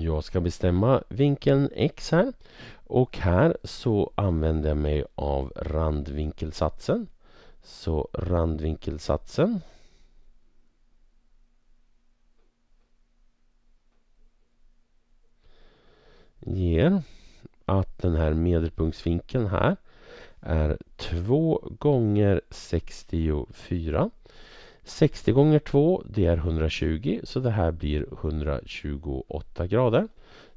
Jag ska bestämma vinkeln X här. Och här så använder jag mig av randvinkelsatsen. Så randvinkelsatsen ger att den här medelpunktsvinkeln här är 2 gånger 64 60 gånger 2 det är 120 så det här blir 128 grader.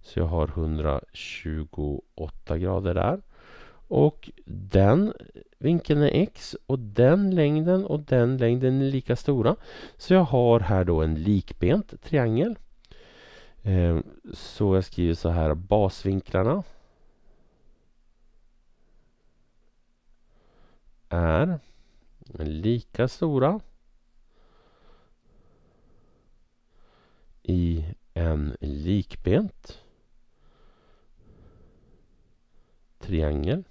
Så jag har 128 grader där. Och den vinkeln är x och den längden och den längden är lika stora. Så jag har här då en likbent triangel. Ehm, så jag skriver så här basvinklarna är lika stora i en likbent triangel.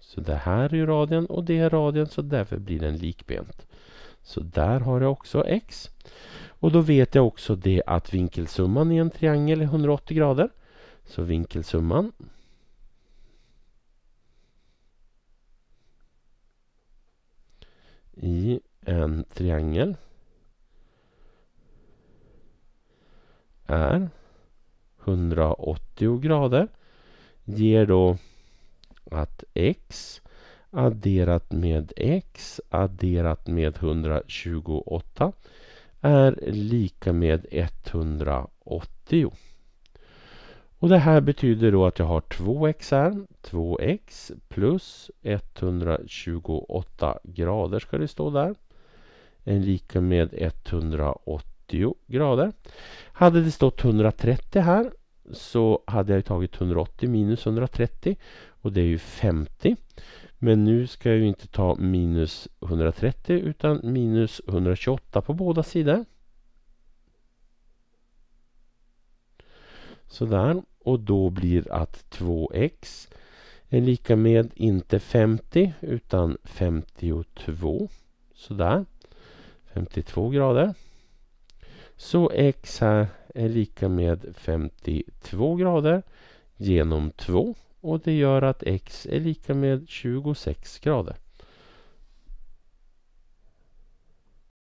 Så det här är radien och det är radien så därför blir den likbent. Så där har jag också x. Och då vet jag också det att vinkelsumman i en triangel är 180 grader. Så vinkelsumman i en triangel är 180 grader ger då att x adderat med x adderat med 128 är lika med 180. Och det här betyder då att jag har 2x här. 2x plus 128 grader ska det stå där. Är lika med 180 80 grader. Hade det stått 130 här så hade jag tagit 180 minus 130 och det är ju 50. Men nu ska jag ju inte ta minus 130 utan minus 128 på båda sidor. Sådär. Och då blir att 2x är lika med inte 50 utan 52. Sådär. 52 grader. Så x här är lika med 52 grader genom 2 och det gör att x är lika med 26 grader.